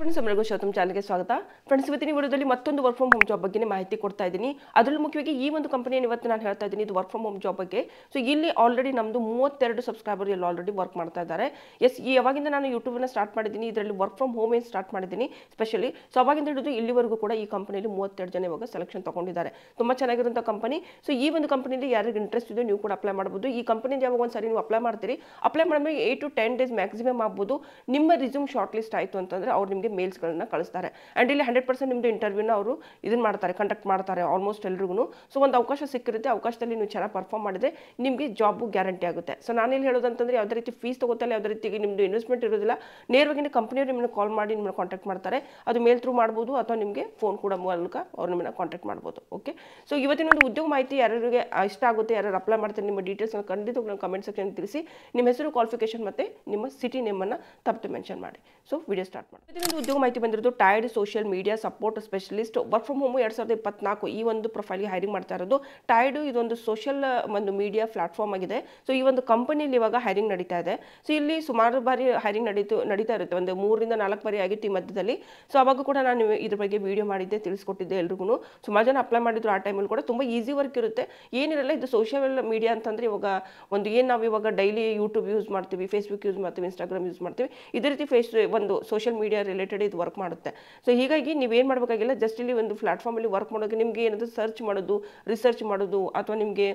friends ಎಲ್ಲರಿಗೂ ಶೌತಮ್ ಚಾನಲ್ಗೆ ಸ್ವಾಗತ ಫ್ರೆಂಡ್ಸ್ ಇವತ್ತಿನ ವಿಡಿಯೋದಲ್ಲಿ ಮತ್ತೊಂದು ವರ್ಕ್ ಫ್ರಮ್ ಹೋಮ್ ಜಾಬ್ ಬಗ್ಗೆ ಮಾಹಿತಿ ಕೊಡ್ತಾ ಇದ್ದೀನಿ ಅದರಲ್ಲಿ ಮುಖ್ಯವಾಗಿ ಈ ಒಂದು ಕಂಪನಿಯನ್ನು ಇವತ್ತು ನಾನು ಹೇಳ್ತಾ ಇದ್ದೀನಿ ಇದು ವರ್ಕ್ ಫ್ರಮ್ ಹೋಮ್ ಜಾಬ್ ಬಗ್ಗೆ ಸೊ ಇಲ್ಲಿ ಆಲ್ರೆಡಿ ನಮ್ಮದು ಮೂವತ್ತೆರಡು ಸಬ್ಸ್ಕ್ರೈಬರ್ ಎಲ್ಲ ಆಲ್ರೆಡಿ ವರ್ಕ್ ಮಾಡ್ತಾ ಇದ್ದಾರೆ ಎಸ್ ಈ ಯಾವಾಗಿಂದ ನಾನು ಯೂಟ್ಯೂಬನ್ನು ಸ್ಟಾರ್ಟ್ ಮಾಡಿದ್ದೀನಿ ಇದರಲ್ಲಿ ವರ್ಕ್ ಫ್ರಮ್ ಹೋಮ್ ಏನು ಸ್ಟಾರ್ಟ್ ಮಾಡಿದ್ದೀನಿ ಸ್ಪೆಷಲಿ ಸೊ ಅವಾಗಿಂದ ಹಿಡಿದು ಇಲ್ಲಿವರೆಗೂ ಕೂಡ ಈ ಕಂಪನಿಯಲ್ಲಿ ಮೂವತ್ತೆರಡು ಜನ ಇವಾಗ ಸೆಲೆಕ್ಷನ್ ತೊಗೊಂಡಿದ್ದಾರೆ ತುಂಬ ಚೆನ್ನಾಗಿರುವಂಥ ಕಂಪನಿ ಸೊ ಈ ಒಂದು ಕಂಪನಿಯಲ್ಲಿ ಯಾರಿಗೆ ಇಂಟ್ರೆಸ್ಟ್ ಇದೆ ನೀವು ಕೂಡ ಅಪ್ಲೈ ಮಾಡ್ಬೋದು ಈ ಕಂಪನಿಯಿಂದ ಯಾವಾಗ ಒಂದು ಸರಿ ನೀವು ಅಪ್ಲೈ ಮಾಡ್ತೀರಿ ಅಪ್ಲೈ ಮಾಡಿದ್ರೆ eight to ten days maximum ಆಗ್ಬೋದು ನಿಮ್ಮ ರಿಸ್ಯೂಮ್ ಶಾರ್ಟ್ ಲಿಸ್ಟ್ ಆಯಿತು ಅಂತಂದರೆ ಅವ್ರು ನಿಮಗೆ ಮೇಲ್ಸ್ ಮೇಲ್ಸ್ಗಳನ್ನ ಕಳಿಸ್ತಾರೆ ಆ್ಯಂಡ್ ಇಲ್ಲಿ ಹಂಡ್ರೆಡ್ ಪರ್ಸೆಂಟ್ ನಿಮ್ದು ಇಂಟರ್ವ್ಯೂನ ಅವರು ಇದನ್ನ ಮಾಡ್ತಾರೆ ಕಂಡಕ್ಟ್ ಮಾಡ್ತಾರೆ ಆಲ್ಮೋಸ್ಟ್ ಎಲ್ರಿಗೂ ಸೊ ಒಂದು ಅವಕಾಶ ಸಿಕ್ಕಿರುತ್ತೆ ಅವಕಾಶದಲ್ಲಿ ನೀವು ಚೆನ್ನಾಗಿ ಪರ್ಫಾರ್ಮ್ ಮಾಡಿದ್ರೆ ನಿಮಗೆ ಜಾಬ್ ಗ್ಯಾರಂಟಿ ಆಗುತ್ತೆ ಸೊ ಇಲ್ಲಿ ಹೇಳೋದಂತಂದ್ರೆ ಯಾವುದೇ ರೀತಿ ಫೀಸ್ ತಗೋತಲ್ಲ ಯಾವುದೇ ರೀತಿ ನಿಮ್ದು ಇನ್ವೆಸ್ಟ್ಮೆಂಟ್ ಇರೋದಿಲ್ಲ ನೇರವಾಗಿ ಕಂಪನಿಯವರು ನಿಮ್ಮನ್ನು ಕಾಲ್ ಮಾಡಿ ನಿಮ್ಮನ್ನು ಕಾಂಟ್ಯಾಕ್ಟ್ ಮಾಡ್ತಾರೆ ಅದು ಮೇಲ್ ಥ್ರೂ ಮಾಡ್ಬೋದು ಅಥವಾ ನಿಮಗೆ ಫೋನ್ ಕೂಡ ಮೂಲಕ ಅವ್ರು ನಿಮ್ಮನ್ನು ಕಾಂಟ್ಯಾಕ್ಟ್ ಮಾಡ್ಬೋದು ಓಕೆ ಸೊ ಇವತ್ತಿನ ಒಂದು ಉದ್ಯೋಗ ಮಾಹಿತಿ ಯಾರಿಗೆ ಇಷ್ಟ ಆಗುತ್ತೆ ಯಾರು ಅಪ್ಲೈ ಮಾಡ್ತಾರೆ ನಿಮ್ಮ ಡೀಟೇಲ್ಸ್ನ ಖಂಡಿತ ಕಮೆಂಟ್ ಸೆಕ್ಷನ್ ತಿಳಿಸಿ ನಿಮ್ಮ ಹೆಸರು ಕ್ವಾಲಿಫಿಕೇಶನ್ ಮತ್ತೆ ನಿಮ್ಮ ಸಿಟಿ ನೇಮನ್ನು ತಪ್ಪು ಮೆನ್ಷನ್ ಮಾಡಿ ಸೊ ವಿಡಿಯೋ ಸ್ಟಾರ್ಟ್ ಮಾಡಿ ಉದ್ಯೋಗ ಮಾಹಿತಿ ಬಂದಿರೋದು ಟೈರ್ಡ್ social media support specialist work from home ಎರಡು ಸಾವಿರದ ಇಪ್ಪತ್ನಾಲ್ಕು ಈ ಒಂದು ಪ್ರೊಫೈಲ್ಗೆ ಹೈರಿಂಗ್ ಮಾಡ್ತಾ ಇರೋದು ಟೈರ್ಡ್ ಇದೊಂದು ಸೋಷಿಯಲ್ ಒಂದು ಮೀಡಿಯಾ ಪ್ಲಾಟ್ಫಾರ್ಮ್ ಆಗಿದೆ ಸೊ ಈ ಒಂದು ಕಂಪನಿಯಲ್ಲಿ ಇವಾಗ ಹೈರಿಂಗ್ ನಡೀತಾ ಇದೆ ಸೊ ಇಲ್ಲಿ ಸುಮಾರು ಬಾರಿ ಹೈರಿಂಗ್ ನಡೀತು ನಡೀತಾ ಇರುತ್ತೆ ಒಂದು ಮೂರರಿಂದ ನಾಲ್ಕು ಬಾರಿ ಆಗಿತ್ತು ಈ ಮಧ್ಯದಲ್ಲಿ ಸೊ ಅವಾಗ ಕೂಡ ನಾನು ಇದ್ರ ಬಗ್ಗೆ ವಿಡಿಯೋ ಮಾಡಿದ್ದೆ ತಿಳಿಸ್ಕೊಟ್ಟಿದ್ದೆ ಎಲ್ರಿಗೂ ಸುಮಾರು ಜನ ಅಪ್ಲೈ ಮಾಡಿದ್ರು ಆ ಟೈಮಲ್ಲಿ ಕೂಡ ತುಂಬ ಈಸಿ ವರ್ಕ್ ಇರುತ್ತೆ ಏನಿರಲ್ಲ ಇದು ಸೋಷಿಯಲ್ ಮೀಡಿಯಾ ಅಂತಂದರೆ ಇವಾಗ ಒಂದು ಏನು ನಾವು ಇವಾಗ ಡೈಲಿ ಯೂಟ್ಯೂಬ್ ಯೂಸ್ ಮಾಡ್ತೀವಿ ಫೇಸ್ಬುಕ್ ಯೂಸ್ ಮಾಡ್ತೀವಿ ಇನ್ಸ್ಟಾಗ್ರಾಮ್ ಯೂಸ್ ಮಾಡ್ತೀವಿ ಇದೇ ರೀತಿ ಫೇಸ್ ಒಂದು ಸೋಷಿಯಲ್ ಮೀಡಿಯಾ ರಿಲೇಟೆಡ್ ರಿಲೇಟೆಡ್ ಇದು ವರ್ಕ್ ಮಾಡುತ್ತೆ ಸೊ ಹೀಗಾಗಿ ಏನು ಮಾಡಬೇಕಾಗಿಲ್ಲ ಜಸ್ಟ್ ಇಲ್ಲಿ ಒಂದು ಪ್ಲಾಟ್ಫಾರ್ಮಲ್ಲಿ ವರ್ಕ್ ಮಾಡೋಕೆ ನಿಮಗೆ ಏನಾದರೂ ಸರ್ಚ್ ಮಾಡೋದು ರಿಸರ್ಚ್ ಮಾಡೋದು ಅಥವಾ ನಿಮಗೆ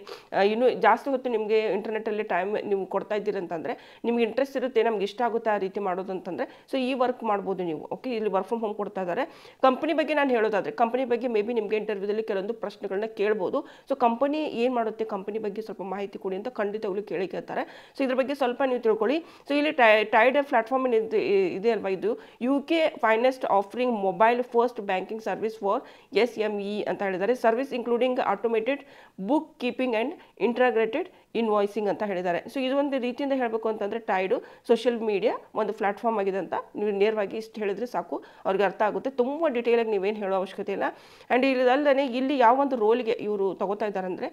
ಇನ್ನೂ ಜಾಸ್ತಿ ಹೊತ್ತು ನಿಮಗೆ ಇಂಟರ್ನೆಟ್ಟಲ್ಲಿ ಟೈಮ್ ನೀವು ಕೊಡ್ತಾ ಅಂತಂದ್ರೆ ನಿಮ್ಗೆ ಇಂಟ್ರೆಸ್ಟ್ ಇರುತ್ತೆ ನಮ್ಗೆ ಇಷ್ಟ ಆಗುತ್ತೆ ಆ ರೀತಿ ಮಾಡೋದು ಅಂತಂದರೆ ಸೊ ಈ ವರ್ಕ್ ಮಾಡ್ಬೋದು ನೀವು ಓಕೆ ಇಲ್ಲಿ ವರ್ಕ್ ಫ್ರಮ್ ಹೋಮ್ ಕೊಡ್ತಾ ಇದ್ದಾರೆ ಕಂಪನಿ ಬಗ್ಗೆ ನಾನು ಹೇಳೋದಾದರೆ ಕಂಪನಿ ಬಗ್ಗೆ ಮೇ ಬಿ ನಿಮಗೆ ಇಂಟರ್ವ್ಯೂದಲ್ಲಿ ಕೆಲವೊಂದು ಪ್ರಶ್ನೆಗಳನ್ನ ಕೇಳ್ಬೋದು ಸೊ ಕಂಪನಿ ಏನು ಮಾಡುತ್ತೆ ಕಂಪನಿ ಬಗ್ಗೆ ಸ್ವಲ್ಪ ಮಾಹಿತಿ ಕೊಡಿ ಅಂತ ಖಂಡಿತವಾಗ್ಲೂ ಕೇಳಿ ಕೇಳ್ತಾರೆ ಸೊ ಇದ್ರ ಬಗ್ಗೆ ಸ್ವಲ್ಪ ನೀವು ತಿಳ್ಕೊಳ್ಳಿ ಸೊ ಇಲ್ಲಿ ಟೈಡ್ ಪ್ಲಾಟ್ಫಾರ್ಮ್ ಇದೆ ಅಲ್ವಾ ಇದು U K finest offering mobile first banking service for S M E ಅಂತ ಹೇಳಿದ್ದಾರೆ service including automated bookkeeping and integrated invoicing ಅಂತ ಹೇಳಿದ್ದಾರೆ ಸೊ ಇದು ಒಂದು ರೀತಿಯಿಂದ ಹೇಳಬೇಕು ಅಂತಂದರೆ ಟೈಡು ಸೋಷಿಯಲ್ ಮೀಡಿಯಾ ಒಂದು ಪ್ಲಾಟ್ಫಾರ್ಮ್ ಆಗಿದೆ ಅಂತ ನೀವು ನೇರವಾಗಿ ಇಷ್ಟು ಹೇಳಿದರೆ ಸಾಕು ಅವ್ರಿಗೆ ಅರ್ಥ ಆಗುತ್ತೆ ತುಂಬ ಡೀಟೇಲಾಗಿ ನೀವೇನು ಹೇಳೋ ಅವಶ್ಯಕತೆ ಇಲ್ಲ ಆ್ಯಂಡ್ ಇಲ್ಲಿ ಅಲ್ಲದೆ ಇಲ್ಲಿ ಯಾವ ಒಂದು ರೋಲ್ಗೆ ಇವರು ತಗೋತಾ ಇದ್ದಾರೆ ಅಂದರೆ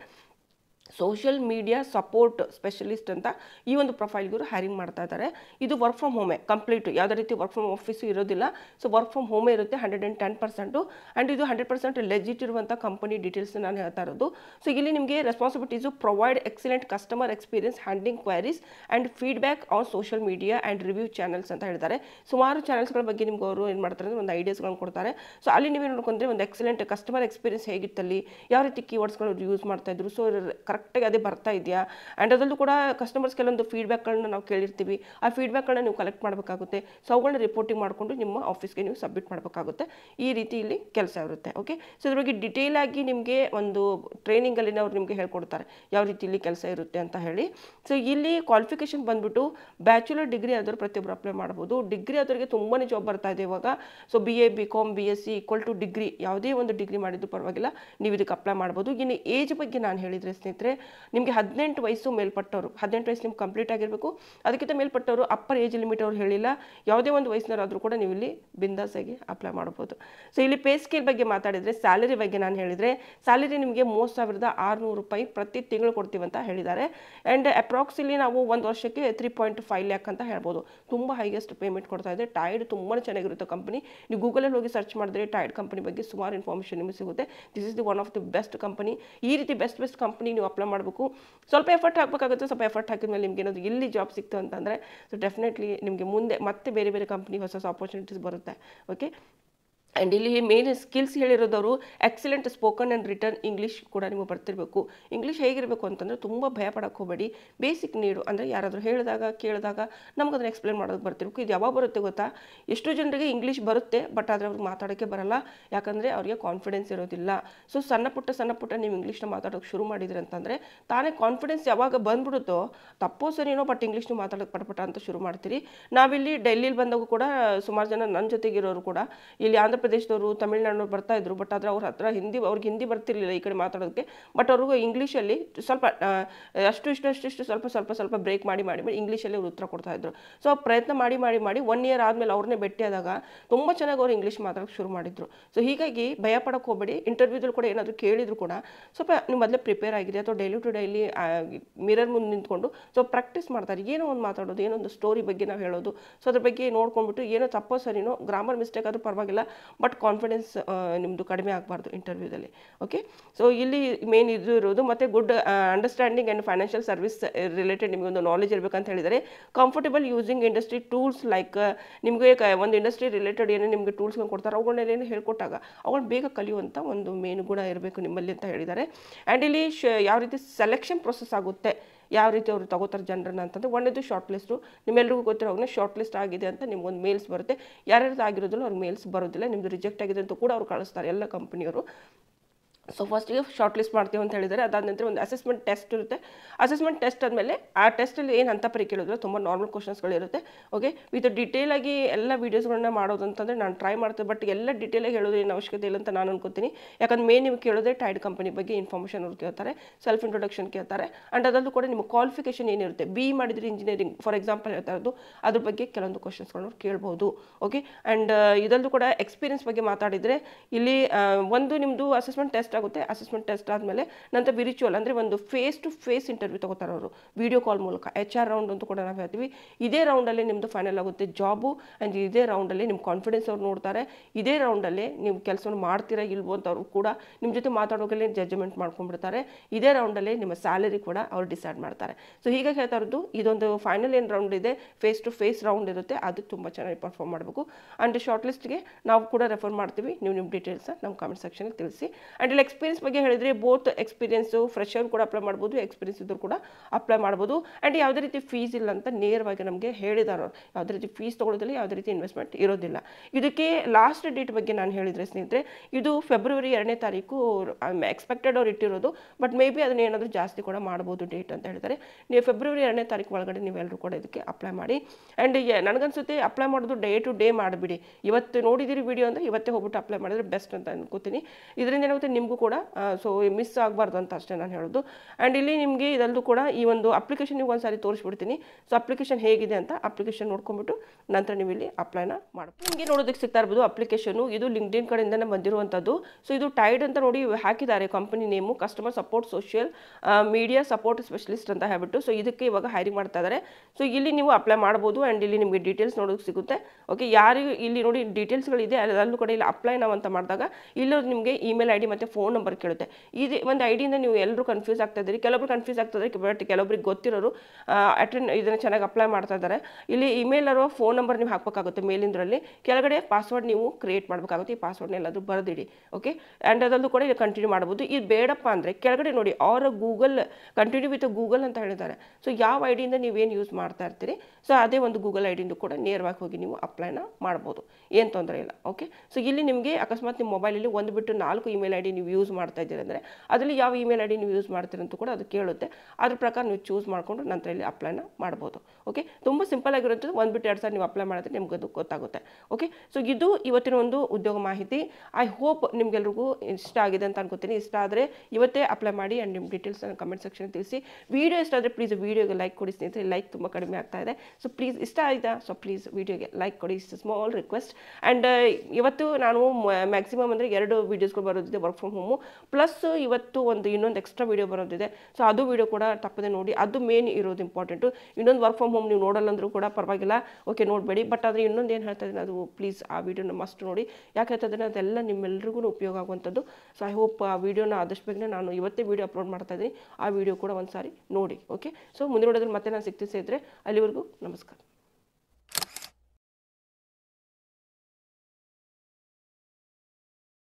ಸೋಷಿಯಲ್ ಮೀಡಿಯಾ ಸಪೋರ್ಟ್ ಸ್ಪೆಷಲಿಸ್ಟ್ ಅಂತ ಈ ಒಂದು ಪ್ರೊಫೈಲ್ಗೂ ಹ್ಯಾರಿಂಗ್ ಮಾಡ್ತಾ ಇದ್ದಾರೆ ಇದು ವರ್ಕ್ ಫ್ರಮ್ ಹೋಮೇ ಕಂಪ್ಲೀಟ್ ಯಾವುದೇ ರೀತಿ ವರ್ಕ್ ಫ್ರಮ್ ಆಫೀಸು ಇರೋದಿಲ್ಲ ಸೊ ವರ್ಕ್ ಫ್ರಮ್ ಹೋಮೆ ಇರುತ್ತೆ hundred and ten percent and ಇದು ಹಂಡ್ರೆಡ್ ಪರ್ಸೆಂಟ್ ಲೆಜಿಟ್ ಇರುವಂಥ ಕಂಪನಿ ಡೀಟೇಲ್ಸ್ ನಾನು ಹೇಳ್ತಾ ಇರೋದು ಸೊ ಇಲ್ಲಿ ನಿಮಗೆ responsibilities provide excellent customer experience handling queries and feedback on social media and review channels ಅಂತ ಹೇಳ್ತಾರೆ ಸುಮಾರು ಚಾನಲ್ಸ್ಗಳ ಬಗ್ಗೆ ನಿಮ್ಗೆ ಅವರು ಏನು ಮಾಡ್ತಾರೆ ಅಂದರೆ ಒಂದು ಐಡಿಯಾಸ್ಗಳನ್ನು ಕೊಡ್ತಾರೆ ಸೊ ಅಲ್ಲಿ ನೀವು ನೋಡ್ಕೊಂಡ್ರೆ ಒಂದು ಎಕ್ಸಲೆಂಟ್ ಕಸ್ಟಮರ್ ಎಕ್ಸ್ಪೀರಿಯನ್ಸ್ ಹೇಗಿತ್ತಲ್ಲಿ ಯಾವ ರೀತಿ ಕೀವರ್ಡ್ಸ್ಗಳು ಯೂಸ್ ಮಾಡ್ತಾಯಿದ್ರು ಸೊ ಕರೆಕ್ಟ್ ಕರೆಕ್ಟಾಗಿ ಅದೇ ಬರ್ತಾ ಇದೆಯಾ ಆ್ಯಂಡ್ ಅದರಲ್ಲೂ ಕೂಡ ಕಸ್ಟಮರ್ಸ್ ಕೆಲವೊಂದು ಫೀಡ್ಬ್ಯಾಕ್ಗಳನ್ನ ನಾವು ಕೇಳಿರ್ತೀವಿ ಆ ಫೀಡ್ಬ್ಯಾಕ್ಗಳನ್ನ ನೀವು ಕಲೆಕ್ಟ್ ಮಾಡಬೇಕಾಗುತ್ತೆ ಸೊ ಅವುಗಳನ್ನ ರಿಪೋರ್ಟಿಂಗ್ ಮಾಡಿಕೊಂಡು ನಿಮ್ಮ ಆಫೀಸ್ಗೆ ನೀವು ಸಬ್ಮಿಟ್ ಮಾಡಬೇಕಾಗುತ್ತೆ ಈ ರೀತಿ ಇಲ್ಲಿ ಕೆಲಸ ಇರುತ್ತೆ ಓಕೆ ಸೊ ಇದ್ರ ಬಗ್ಗೆ ಡಿಟೇಲ್ ಆಗಿ ನಿಮಗೆ ಒಂದು ಟ್ರೈನಿಂಗಲ್ಲಿ ಅವ್ರು ನಿಮಗೆ ಹೇಳ್ಕೊಡ್ತಾರೆ ಯಾವ ರೀತಿ ಇಲ್ಲಿ ಕೆಲಸ ಇರುತ್ತೆ ಅಂತ ಹೇಳಿ ಸೊ ಇಲ್ಲಿ ಕ್ವಾಲಿಫಿಕೇಷನ್ ಬಂದ್ಬಿಟ್ಟು ಬ್ಯಾಚುಲರ್ ಡಿಗ್ರಿ ಆದರೂ ಪ್ರತಿಯೊಬ್ಬರು ಅಪ್ಲೈ ಮಾಡ್ಬೋದು ಡಿಗ್ರಿ ಆದವರಿಗೆ ತುಂಬಾ ಜಾಬ್ ಬರ್ತಾ ಇದೆ ಇವಾಗ so B A B com B S C equal to degree ಯಾವುದೇ ಒಂದು ಡಿಗ್ರಿ ಮಾಡಿದ್ದು ಪರವಾಗಿಲ್ಲ ನೀವು ಇದಕ್ಕೆ ಅಪ್ಲೈ ಮಾಡ್ಬೋದು ಇನ್ನು ಏಜ್ ಬಗ್ಗೆ ನಾನು ಹೇಳಿದರೆ ಸ್ನೇಹಿತರೆ ಅಂದರೆ ನಿಮಗೆ ಹದಿನೆಂಟು ವಯಸ್ಸು ಮೇಲ್ಪಟ್ಟವರು ಹದಿನೆಂಟು ವಯಸ್ಸು ನಿಮ್ಗೆ ಕಂಪ್ಲೀಟ್ ಆಗಿರಬೇಕು ಅದಕ್ಕಿಂತ ಮೇಲ್ಪಟ್ಟವರು ಅಪ್ಪರ್ ಏಜ್ ಲಿಮಿಟ್ ಅವ್ರು ಹೇಳಿಲ್ಲ ಯಾವುದೇ ಒಂದು ವಯಸ್ಸಿನವರಾದರೂ ಕೂಡ ನೀವು ಇಲ್ಲಿ ಬಿಂದಾಸಾಗಿ ಅಪ್ಲೈ ಮಾಡ್ಬೋದು ಸೊ ಇಲ್ಲಿ ಪೇ ಸ್ಕೇಲ್ ಬಗ್ಗೆ ಮಾತಾಡಿದರೆ ಸ್ಯಾಲರಿ ಬಗ್ಗೆ ನಾನು ಹೇಳಿದರೆ ಸ್ಯಾಲರಿ ನಿಮಗೆ ಮೂವತ್ತು ಸಾವಿರದ ಆರುನೂರು ರೂಪಾಯಿ ಪ್ರತಿ ತಿಂಗಳು ಕೊಡ್ತೀವಿ ಅಂತ ಹೇಳಿದ್ದಾರೆ ಆ್ಯಂಡ್ ಅಪ್ರಾಕ್ಸಿಲಿ ನಾವು ಒಂದು ವರ್ಷಕ್ಕೆ ತ್ರೀ ಪಾಯಿಂಟ್ ಫೈವ್ ಲ್ಯಾಕ್ ಅಂತ ಹೇಳ್ಬೋದು ತುಂಬ ಹೈಯೆಸ್ಟ್ ಪೇಮೆಂಟ್ ಕೊಡ್ತಾ ಇದೆ ಟೈಡ್ ತುಂಬಾ ಚೆನ್ನಾಗಿರುತ್ತೆ ಕಂಪನಿ ನೀವು ಗೂಗಲಲ್ಲಿ ಹೋಗಿ ಸರ್ಚ್ ಮಾಡಿದ್ರೆ ಟೈಡ್ ಕಂಪನಿ ಬಗ್ಗೆ ಸುಮಾರು ಇನ್ಫಾರ್ಮೇಷನ್ ನಿಮಗೆ ಸಿಗುತ್ತೆ this is the one of the best company ಈ ರೀತಿ ಬೆಸ್ಟ್ ಬೆಸ್ಟ್ ಕಂಪನಿ ನೀವು ಅಪ್ಲೈ ಅಪ್ಲೈ ಮಾಡಬೇಕು ಸ್ವಲ್ಪ ಎಫರ್ಟ್ ಹಾಕಬೇಕಾಗುತ್ತೆ ಸ್ವಲ್ಪ ಎಫರ್ಟ್ ಹಾಕಿದ ಮೇಲೆ ನಿಮ್ಗೆ ಏನಾದರೂ ಇಲ್ಲಿ ಜಾಬ್ ಸಿಕ್ತು ಅಂತಂದರೆ ಸೊ ಡೆಫಿನೆಟ್ಲಿ ನಿಮಗೆ ಮುಂದೆ ಮತ್ತೆ ಬೇರೆ ಬೇರೆ ಕಂಪ್ನಿ ಹೊಸ ಹೊಸ ಆಪರ್ಚುನಿಟೀಸ್ ಬರುತ್ತೆ ಓಕೆ ಆ್ಯಂಡ್ ಇಲ್ಲಿ ಮೇನ್ ಸ್ಕಿಲ್ಸ್ ಹೇಳಿರೋದವರು excellent spoken and written English ಕೂಡ ನೀವು ಬರ್ತಿರಬೇಕು ಇಂಗ್ಲೀಷ್ ಹೇಗಿರಬೇಕು ಅಂತಂದರೆ ತುಂಬ ಭಯ ಪಡಕ್ಕೆ ಹೋಗಬೇಡಿ ಬೇಸಿಕ್ ನೀಡು ಅಂದರೆ ಯಾರಾದರೂ ಹೇಳಿದಾಗ ಕೇಳಿದಾಗ ನಮ್ಗೆ ಅದನ್ನು ಎಕ್ಸ್ಪ್ಲೇನ್ ಮಾಡೋದಕ್ಕೆ ಬರ್ತಿರಬೇಕು ಇದು ಯಾವಾಗ ಬರುತ್ತೆ ಗೊತ್ತಾ ಎಷ್ಟೋ ಜನರಿಗೆ ಇಂಗ್ಲೀಷ್ ಬರುತ್ತೆ ಬಟ್ ಆದರೆ ಅವ್ರಿಗೆ ಮಾತಾಡೋಕ್ಕೆ ಬರಲ್ಲ ಯಾಕಂದರೆ ಅವರಿಗೆ ಕಾನ್ಫಿಡೆನ್ಸ್ ಇರೋದಿಲ್ಲ ಸೊ ಸಣ್ಣ ಪುಟ್ಟ ಸಣ್ಣ ಪುಟ್ಟ ನೀವು ಇಂಗ್ಲೀಷ್ನ ಮಾತಾಡೋಕ್ಕೆ ಶುರು ಮಾಡಿದ್ರಿ ಅಂತಂದರೆ ತಾನೇ ಕಾನ್ಫಿಡೆನ್ಸ್ ಯಾವಾಗ ಬಂದ್ಬಿಡುತ್ತೋ ತಪ್ಪೋ ಸರಿನೋ ಬಟ್ ಇಂಗ್ಲೀಷ್ನ ನೀವು ಮಾತಾಡೋಕ್ಕೆ ಪಟಪಟ ಅಂತ ಶುರು ಮಾಡ್ತೀರಿ ನಾವಿಲ್ಲಿ ಡೆಲ್ಲಿಲಿ ಬಂದಾಗ ಕೂಡ ಸುಮಾರು ಜನ ನನ್ನ ಜೊತೆಗಿರೋರು ಕೂಡ ಇಲ್ಲಿ ಆಂಧ್ರ ಪ್ರದೇಶದವರು ತಮಿಳ್ನಾಡು ಬರ್ತಾ ಇದ್ರು ಬಟ್ ಆದರೆ ಅವ್ರ ಹತ್ರ ಹಿಂದಿ ಅವ್ರಿಗೆ ಹಿಂದಿ ಬರ್ತಿರ್ಲಿಲ್ಲ ಈ ಕಡೆ ಮಾತಾಡೋದಕ್ಕೆ ಬಟ್ ಅವ್ರಿಗೂ ಇಂಗ್ಲೀಷಲ್ಲಿ ಸ್ವಲ್ಪ ಅಷ್ಟು ಇಷ್ಟು ಇಷ್ಟು ಸ್ವಲ್ಪ ಸ್ವಲ್ಪ ಸ್ವಲ್ಪ ಬ್ರೇಕ್ ಮಾಡಿ ಮಾಡಿ ಮಾಡಿ ಇಂಗ್ಲೀಷಲ್ಲಿ ಅವ್ರು ಉತ್ತರ ಕೊಡ್ತಾ ಇದ್ರು ಸೊ ಪ್ರಯತ್ನ ಮಾಡಿ ಮಾಡಿ ಮಾಡಿ ಒನ್ ಇಯರ್ ಆದಮೇಲೆ ಅವ್ರನ್ನೇ ಭೇಟಿಯಾದಾಗ ತುಂಬ ಚೆನ್ನಾಗಿ ಅವ್ರು ಇಂಗ್ಲೀಷ್ ಮಾತಾಡೋಕ್ಕೆ ಶುರು ಮಾಡಿದ್ರು ಸೊ ಹೀಗಾಗಿ ಭಯ ಪಡೋಕ್ಕೆ ಹೋಗಬೇಡಿ ಇಂಟರ್ವ್ಯೂದಲ್ಲಿ ಕೂಡ ಏನಾದರೂ ಕೇಳಿದ್ರು ಕೂಡ ಸ್ವಲ್ಪ ನೀವು ಮೊದಲೇ ಪ್ರಿಪೇರ್ ಆಗಿದೆ ಅಥವಾ ಡೈಲಿ ಟು ಡೈಲಿ ಮಿರರ್ ಮುಂದೆ ನಿಂತ್ಕೊಂಡು ಸೊ ಪ್ರಾಕ್ಟೀಸ್ ಮಾಡ್ತಾರೆ ಏನೋ ಒಂದು ಮಾತಾಡೋದು ಏನೋ ಒಂದು ಸ್ಟೋರಿ ಬಗ್ಗೆ ನಾವು ಹೇಳೋದು ಸೊ ಅದ್ರ ಬಗ್ಗೆ ನೋಡ್ಕೊಂಡ್ಬಿಟ್ಟು ಏನೋ ತಪ್ಪೋ ಸರಿನೋ ಗ್ರಾಮರ್ ಮಿಸ್ಟೇಕ್ ಆದರೂ ಪರವಾಗಿಲ್ಲ ಬಟ್ ಕಾನ್ಫಿಡೆನ್ಸ್ ನಿಮ್ಮದು ಕಡಿಮೆ ಆಗಬಾರ್ದು ಇಂಟರ್ವ್ಯೂದಲ್ಲಿ ಓಕೆ ಸೊ ಇಲ್ಲಿ ಮೇನ್ ಇದು ಇರೋದು ಮತ್ತು good understanding and financial service related ನಿಮಗೆ ನಿಮಗೊಂದು ನಾಲೆಜ್ ಇರಬೇಕಂತ ಹೇಳಿದರೆ comfortable using industry tools like ನಿಮಗೆ ಒಂದು ಇಂಡಸ್ಟ್ರಿ ರಿಲೇಟೆಡ್ ಏನೇ ನಿಮಗೆ ಟೂಲ್ಸ್ಗಳು ಕೊಡ್ತಾರೆ ಅವುಗಳನ್ನೇನು ಹೇಳ್ಕೊಟ್ಟಾಗ ಅವುಗಳನ್ನ ಬೇಗ ಕಲಿಯುವಂಥ ಒಂದು ಮೇನ್ ಗುಣ ಇರಬೇಕು ನಿಮ್ಮಲ್ಲಿ ಅಂತ ಹೇಳಿದ್ದಾರೆ ಆ್ಯಂಡ್ ಇಲ್ಲಿ ಶ ಯಾವ ರೀತಿ ಸೆಲೆಕ್ಷನ್ ಪ್ರೊಸೆಸ್ ಆಗುತ್ತೆ ಯಾವ ರೀತಿ ಅವರು ತಗೋತಾರೆ ಜನರನ್ನ ಅಂತಂದರೆ ಒಂದೇದು ಶಾರ್ಟ್ ಲಿಸ್ಟು ನಿಮ್ಮೆಲ್ಲರಿಗೂ ಗೊತ್ತಿರೋ ಶಾರ್ಟ್ ಲಿಸ್ಟ್ ಆಗಿದೆ ಅಂತ ನಿಮ್ಗೊಂದು ಮೇಲ್ಸ್ ಬರುತ್ತೆ ಯಾರ್ಯಾರು ಆಗಿರೋದಿಲ್ಲ ಅವ್ರಿಗೆ ಮೇಲ್ಸ್ ಬರೋದಿಲ್ಲ ನಿಮ್ಮ ಇದು ರಿಜೆಕ್ಟ್ ಆಗಿದೆ ಅಂತ ಕೂಡ ಅವ್ರು ಕಳಿಸ್ತಾರೆ ಎಲ್ಲ ಕಂಪ್ನಿಯವರು ಸೊ ಫಸ್ಟಿಗೆ ಶಾರ್ಟ್ ಲಿಸ್ಟ್ ಮಾಡ್ತೀವಿ ಅಂತ ಹೇಳಿದರೆ ಅದಾದ ನಂತರ ಒಂದು ಅಸೆಸ್ಮೆಂಟ್ ಟೆಸ್ಟ್ ಇರುತ್ತೆ ಅಸೆಸ್ಮೆಂಟ್ ಟೆಸ್ಟ್ ಆದಮೇಲೆ ಆ ಟೆಸ್ಟಲ್ಲಿ ಏನು ಅಂತ ಪರಿ ಕೇಳಿದ್ರೆ ತುಂಬ ನಾರ್ಮಲ್ ಕ್ವಶನ್ಸ್ಗಳಿರುತ್ತೆ ಓಕೆ ವಿತ್ ಡಿಟೇಲಾಗಿ ಎಲ್ಲ ವೀಡಿಯೋಸ್ಗಳನ್ನ ಮಾಡೋದು ಅಂತಂದರೆ ನಾನು ಟ್ರೈ ಮಾಡ್ತೇನೆ ಬಟ್ ಎಲ್ಲ ಡಿಟೇಲಾಗಿ ಹೇಳೋದು ಏನು ಅವಶ್ಯಕತೆ ಇಲ್ಲ ಅಂತ ನಾನು ಅನ್ಕೋತೀನಿ ಯಾಕಂದ್ರೆ ಮೇನ್ ನೀವು ಕೇಳೋದೇ ಟೈಡ್ ಕಂಪನಿ ಬಗ್ಗೆ ಇನ್ಫಾರ್ಮೇಷನ್ ಅವ್ರು ಕೇಳ್ತಾರೆ ಸೆಲ್ಫ್ ಇಂಟ್ರೊಡಕ್ಷನ್ ಕೇಳ್ತಾರೆ ಆ್ಯಂಡ್ ಅದರಲ್ಲೂ ಕೂಡ ನಿಮ್ಮ ಕ್ವಾಲಿಫಿಕೇಷನ್ ಏನಿರುತ್ತೆ ಬಿ ಮಾಡಿದ್ರೆ ಇಂಜಿನಿಯರಿಂಗ್ ಫಾರ್ ಎಕ್ಸಾಂಪಲ್ ಹೇಳ್ತಾ ಇರೋದು ಅದ್ರ ಬಗ್ಗೆ ಕೆಲವೊಂದು ಕ್ವಶನ್ಸ್ಗಳನ್ನ ಕೇಳ್ಬೋದು ಓಕೆ ಆ್ಯಂಡ್ ಇದರಲ್ಲೂ ಕೂಡ ಎಕ್ಸ್ಪೀರಿಯನ್ಸ್ ಬಗ್ಗೆ ಮಾತಾಡಿದರೆ ಇಲ್ಲಿ ಒಂದು ನಿಮ್ಮದು ಅಸೆಸ್ಮೆಂಟ್ ಟೆಸ್ಟ್ ಟೆಸ್ಟ್ ಆಗುತ್ತೆ ಅಸೆಸ್ಮೆಂಟ್ ಟೆಸ್ಟ್ ಆದಮೇಲೆ ನಂತರ ವಿರಿಚುವಲ್ ಅಂದರೆ ಒಂದು ಫೇಸ್ ಟು ಫೇಸ್ ಇಂಟರ್ವ್ಯೂ ತಗೋತಾರೆ ಅವರು ವಿಡಿಯೋ ಕಾಲ್ ಮೂಲಕ ಎಚ್ ಆರ್ ರೌಂಡ್ ಅಂತ ಕೂಡ ನಾವು ಹೇಳ್ತೀವಿ ಇದೇ ರೌಂಡಲ್ಲಿ ನಿಮ್ಮದು ಫೈನಲ್ ಆಗುತ್ತೆ ಜಾಬು ಆ್ಯಂಡ್ ಇದೇ ರೌಂಡಲ್ಲಿ ನಿಮ್ಮ ಕಾನ್ಫಿಡೆನ್ಸ್ ಅವ್ರು ನೋಡ್ತಾರೆ ಇದೇ ರೌಂಡಲ್ಲಿ ನೀವು ಕೆಲಸವನ್ನು ಮಾಡ್ತೀರಾ ಇಲ್ವೋ ಅಂತ ಅವರು ಕೂಡ ನಿಮ್ಮ ಜೊತೆ ಮಾತಾಡೋಕೆ ಜಡ್ಜ್ಮೆಂಟ್ ಮಾಡ್ಕೊಂಡ್ಬಿಡ್ತಾರೆ ಇದೇ ರೌಂಡಲ್ಲಿ ನಿಮ್ಮ ಸ್ಯಾಲರಿ ಕೂಡ ಅವ್ರು ಡಿಸೈಡ್ ಮಾಡ್ತಾರೆ ಸೊ ಹೀಗೆ ಹೇಳ್ತಾ ಇರೋದು ಇದೊಂದು ಫೈನಲ್ ಏನು ರೌಂಡ್ ಇದೆ ಫೇಸ್ ಟು ಫೇಸ್ ರೌಂಡ್ ಇರುತ್ತೆ ಅದು ತುಂಬ ಚೆನ್ನಾಗಿ ಪರ್ಫಾರ್ಮ್ ಮಾಡಬೇಕು ಆ್ಯಂಡ್ ಶಾರ್ಟ್ ಲಿಸ್ಟ್ಗೆ ನಾವು ಕೂಡ ರೆಫರ್ ಮಾಡ್ತೀವಿ ನೀವು ನಿಮ್ಮ ಡೀಟೇಲ್ಸ್ ನಮ್ಮ ಕಾಮೆಂಟ್ ಸೆಕ್ಷನ್ಗೆ ತಿಳಿಸಿ ಆ್ಯಂಡ್ ಎಕ್ಸ್ಪೀರಿಯನ್ಸ್ ಬಗ್ಗೆ ಹೇಳಿದ್ರೆ ಬೋತ್ ಎಕ್ಸ್ಪೀರಿಯನ್ಸ್ ಫ್ರೆಶರ್ ಕೂಡ ಅಪ್ಲೈ ಮಾಡ್ಬೋದು ಎಕ್ಸ್ಪೀರಿಯನ್ಸ್ ಇದ್ದರೂ ಕೂಡ ಅಪ್ಲೈ ಮಾಡ್ಬೋದು ಆ್ಯಂಡ್ ಯಾವುದೇ ರೀತಿ ಫೀಸ್ ಇಲ್ಲ ಅಂತ ನೇರವಾಗಿ ನಮಗೆ ಹೇಳಿದಾರೆ ಅವ್ರು ಯಾವುದೇ ರೀತಿ ಫೀಸ್ ತೊಗೊಳ್ಳೋದಿಲ್ಲ ಯಾವುದೇ ರೀತಿ ಇನ್ವೆಸ್ಟ್ಮೆಂಟ್ ಇರೋದಿಲ್ಲ ಇದಕ್ಕೆ ಲಾಸ್ಟ್ ಡೇಟ್ ಬಗ್ಗೆ ನಾನು ಹೇಳಿದರೆ ಸ್ನೇಹಿತರೆ ಇದು ಫೆಬ್ರವರಿ ಎರಡನೇ ತಾರೀಕು ಎಕ್ಸ್ಪೆಕ್ಟೆಡ್ ಅವ್ರು ಇಟ್ಟಿರೋದು ಬಟ್ ಮೇ ಬಿ ಅದನ್ನೇನಾದರೂ ಜಾಸ್ತಿ ಕೂಡ ಮಾಡ್ಬೋದು ಡೇಟ್ ಅಂತ ಹೇಳ್ತಾರೆ ನೀವು ಫೆಬ್ರವರಿ ಎರಡನೇ ತಾರೀಕು ಒಳಗಡೆ ನೀವೆಲ್ಲರೂ ಕೂಡ ಇದಕ್ಕೆ ಅಪ್ಲೈ ಮಾಡಿ ಆ್ಯಂಡ್ ನನಗನ್ಸುತ್ತೆ ಅಪ್ಲೈ ಮಾಡೋದು ಡೇ ಟು ಡೇ ಮಾಡಿಬಿಡಿ ಇವತ್ತು ನೋಡಿದಿರಿ ವಿಡಿಯೋ ಅಂದರೆ ಇವತ್ತೇ ಹೋಗ್ಬಿಟ್ಟು ಅಪ್ಲೈ ಮಾಡಿದ್ರೆ ಬೆಸ್ಟ್ ಅಂತ ಅನ್ಕೋತೀನಿ ಇದರಿಂದ ಏನಾಗುತ್ತೆ ನಿಮ್ಮ ಕೂಡ ಸೊ ಮಿಸ್ ಆಗಬಾರ್ದು ಅಂತ ಅಷ್ಟೇ ನಾನು ಹೇಳೋದು ಆ್ಯಂಡ್ ಇಲ್ಲಿ ನಿಮಗೆ ಇದೆಲ್ಲೂ ಕೂಡ ಈ ಒಂದು ಅಪ್ಲಿಕೇಶನ್ ನೀವು ಒಂದು ತೋರಿಸ್ಬಿಡ್ತೀನಿ ಸೊ ಅಪ್ಲಿಕೇಶನ್ ಹೇಗಿದೆ ಅಂತ ಅಪ್ಲಿಕೇಶನ್ ನೋಡ್ಕೊಂಬಿಟ್ಟು ನಂತರ ನೀವು ಇಲ್ಲಿ ಅಪ್ಲೈನ ಮಾಡಬೇಕು ನಿಮಗೆ ನೋಡೋದಕ್ಕೆ ಸಿಗ್ತಾ ಇರ್ಬೋದು ಅಪ್ಲಿಕೇಶನು ಇದು ಲಿಂಕ್ಡ್ ಇನ್ ಕಡೆಯಿಂದನೇ ಬಂದಿರುವಂಥದ್ದು ಸೊ ಇದು ಟೈಡ್ ಅಂತ ನೋಡಿ ಹಾಕಿದ್ದಾರೆ company name customer support social media support specialist ಅಂತ ಹೇಳ್ಬಿಟ್ಟು ಸೊ ಇದಕ್ಕೆ ಇವಾಗ ಹೈರಿಂಗ್ ಮಾಡ್ತಾ ಇದ್ದಾರೆ ಸೊ ಇಲ್ಲಿ ನೀವು ಅಪ್ಲೈ ಮಾಡ್ಬೋದು ಆ್ಯಂಡ್ ಇಲ್ಲಿ ನಿಮಗೆ ಡೀಟೇಲ್ಸ್ ನೋಡೋಕೆ ಸಿಗುತ್ತೆ ಓಕೆ ಯಾರಿಗೂ ಇಲ್ಲಿ ನೋಡಿ ಡೀಟೇಲ್ಸ್ಗಳಿದೆ ಅದರಲ್ಲೂ ಕಡೆ ಇಲ್ಲಿ ಅಪ್ಲೈ ನಾವು ಅಂತ ಮಾಡಿದಾಗ ಇಲ್ಲಿ ನಿಮಗೆ ಇಮೇಲ್ ಐ ಮತ್ತೆ ಮತ್ತು ಫೋನ್ ಫೋನ್ ನಂಬರ್ ಕೇಳುತ್ತೆ ಇದು ಒಂದು ಐಡಿಯಿಂದ ನೀವು ಎಲ್ಲರೂ ಕನ್ಫ್ಯೂಸ್ ಆಗ್ತಾ ಇದ್ದೀರಿ ಕೆಲವೊಬ್ರು ಕನ್ಫ್ಯೂಸ್ ಆಗ್ತದೆ ಬಟ್ ಕೆಲವೊಬ್ರಿಗೆ ಗೊತ್ತಿರೋರು ಅಟೆಂಡ್ ಇದನ್ನು ಚೆನ್ನಾಗಿ ಅಪ್ಲೈ ಮಾಡ್ತಾ ಇದ್ದಾರೆ ಇಲ್ಲಿ ಇಮೇಲ್ ಅಥವಾ ಫೋನ್ ನಂಬರ್ ನೀವು ಹಾಕಬೇಕಾಗುತ್ತೆ ಮೇಲಿಂದರಲ್ಲಿ ಕೆಳಗಡೆ ಪಾಸ್ವರ್ಡ್ ನೀವು ಕ್ರಿಯೇಟ್ ಮಾಡಬೇಕಾಗುತ್ತೆ ಈ ಪಾಸ್ವರ್ಡ್ನ ಎಲ್ಲಾದರೂ ಬರೆದಿಡಿ ಓಕೆ ಆ್ಯಂಡ್ ಅದರಲ್ಲೂ ಕೂಡ ಇದು ಕಂಟಿನ್ಯೂ ಮಾಡ್ಬೋದು ಇದು ಬೇಡಪ್ಪ ಅಂದರೆ ಕೆಳಗಡೆ ನೋಡಿ ಅವರ ಗೂಗಲ್ ಕಂಟಿನ್ಯೂ ವಿತ್ ಗೂಗಲ್ ಅಂತ ಹೇಳಿದ್ದಾರೆ ಸೊ ಯಾವ ಐಡಿಯಿಂದ ನೀವೇನು ಯೂಸ್ ಮಾಡ್ತಾ ಇರ್ತೀರಿ ಸೊ ಅದೇ ಒಂದು ಗೂಗಲ್ ಐಡಿಯಿಂದ ಕೂಡ ನೇರವಾಗಿ ಹೋಗಿ ನೀವು ಅಪ್ಲೈನ ಮಾಡ್ಬೋದು ಏನು ತೊಂದರೆ ಇಲ್ಲ ಓಕೆ ಸೊ ಇಲ್ಲಿ ನಿಮಗೆ ಅಕಸ್ಮಾತ್ ನಿಮ್ಮ ಮೊಬೈಲಲ್ಲಿ ಒಂದು ಬಿಟ್ಟು ನಾಲ್ಕು ಇಮೇಲ್ ಐಡಿ ನೀವು ಯೂಸ್ ಮಾಡ್ತಾ ಇದ್ದೀರಿ ಅಂದರೆ ಅದರಲ್ಲಿ ಯಾವ ಇಮೇಲ್ ಐ ಡಿ ನೀವು ಯೂಸ್ ಮಾಡ್ತೀರಿ ಅಂತ ಕೂಡ ಅದು ಕೇಳುತ್ತೆ ಅದ್ರ ಪ್ರಕಾರ ನೀವು ಚೂಸ್ ಮಾಡಿಕೊಂಡು ನಂತರ ಇಲ್ಲಿ ಅಪ್ಲೈನ ಮಾಡ್ಬೋದು ಓಕೆ ತುಂಬ ಸಿಂಪಲ್ ಆಗಿರುತ್ತೆ ಒಂದು ಬಿಟ್ಟು ಎರಡು ಸಾರಿ ನೀವು ಅಪ್ಲೈ ಮಾಡಿದ್ರೆ ನಿಮ್ಗೆ ಅದು ಗೊತ್ತಾಗುತ್ತೆ ಓಕೆ ಸೊ ಇದು ಇವತ್ತಿನ ಒಂದು ಉದ್ಯೋಗ ಮಾಹಿತಿ ಐ ಹೋಪ್ ನಿಮ್ಗೆಲ್ರಿಗೂ ಇಷ್ಟ ಆಗಿದೆ ಅಂತ ಅನ್ಕೋತೀನಿ ಇಷ್ಟ ಆದರೆ ಇವತ್ತೇ ಅಪ್ಲೈ ಮಾಡಿ ಆ್ಯಂಡ್ ನಿಮ್ಮ ಡೀಟೇಲ್ಸ್ ಕಮೆಂಟ್ ಸೆಕ್ಷನ್ ತಿಳಿಸಿ ವೀಡಿಯೋ ಇಷ್ಟ ಆದರೆ ಪ್ಲೀಸ್ ವೀಡಿಯೋಗೆ ಲೈಕ್ ಕೊಡಿ ಸ್ನೇಹಿತರೆ ಲೈಕ್ ತುಂಬ ಕಡಿಮೆ ಆಗ್ತಾ ಇದೆ ಸೊ ಪ್ಲೀಸ್ ಇಷ್ಟ ಆಯಿತಾ ಸೊ ಪ್ಲೀಸ್ ವೀಡಿಯೋಗೆ ಲೈಕ್ ಕೊಡಿ ಸ್ಮಾಲ್ ರಿಕ್ವೆಸ್ಟ್ ಆ್ಯಂಡ್ ಇವತ್ತು ನಾನು ಮ್ಯಾಕ್ಸಿಮಮ್ ಅಂದರೆ ಎರಡು ವೀಡಿಯೋಸ್ಗಳು ಬರೋದಿದೆ work from home home plus ಇವತ್ತು ಒಂದು ಇನ್ನೊಂದು ಎಕ್ಸ್ಟ್ರಾ ವೀಡಿಯೋ ಬರೋದಿದೆ ಸೊ ಅದು ವೀಡಿಯೋ ಕೂಡ ತಪ್ಪದೆ ನೋಡಿ ಅದು ಮೇನ್ ಇರೋದು ಇಂಪಾರ್ಟೆಂಟು ಇನ್ನೊಂದು ವರ್ಕ್ ಫ್ರಮ್ ಹೋಮ್ ನೀವು ನೋಡಲ್ಲ ಅಂದರೂ ಕೂಡ ಪರವಾಗಿಲ್ಲ ಓಕೆ ನೋಡಬೇಡಿ ಬಟ್ ಆದರೆ ಇನ್ನೊಂದು ಏನು ಹೇಳ್ತಾ ಇದ್ದೀನಿ ಅದು ಪ್ಲೀಸ್ ಆ ವೀಡಿಯೋನ ಮಸ್ಟ್ ನೋಡಿ ಯಾಕೆ ಹೇಳ್ತಾ ಇದ್ದೀನಿ ಅದೆಲ್ಲ ನಿಮ್ಮೆಲ್ಲರಿಗೂ ಉಪಯೋಗ ಆಗುವಂಥದ್ದು ಸೊ ಐ ಹೋಪ್ ಆ ವೀಡಿಯೋನ ಆದಷ್ಟು ಬೇಗನೆ ನಾನು ಇವತ್ತೇ ವೀಡಿಯೋ ಅಪ್ಲೋಡ್ ಮಾಡ್ತಾ ಇದ್ದೀನಿ ಆ ವೀಡಿಯೋ ಕೂಡ ಒಂದು ಸಾರಿ ನೋಡಿ ಓಕೆ ಸೊ ಮುಂದಿನ ನೋಡೋದ್ರಲ್ಲಿ ಮತ್ತೆ ನಾನು ಸಿಗ್ತಿಸಿದ್ರೆ ಅಲ್ಲಿವರೆಗೂ ನಮಸ್ಕಾರ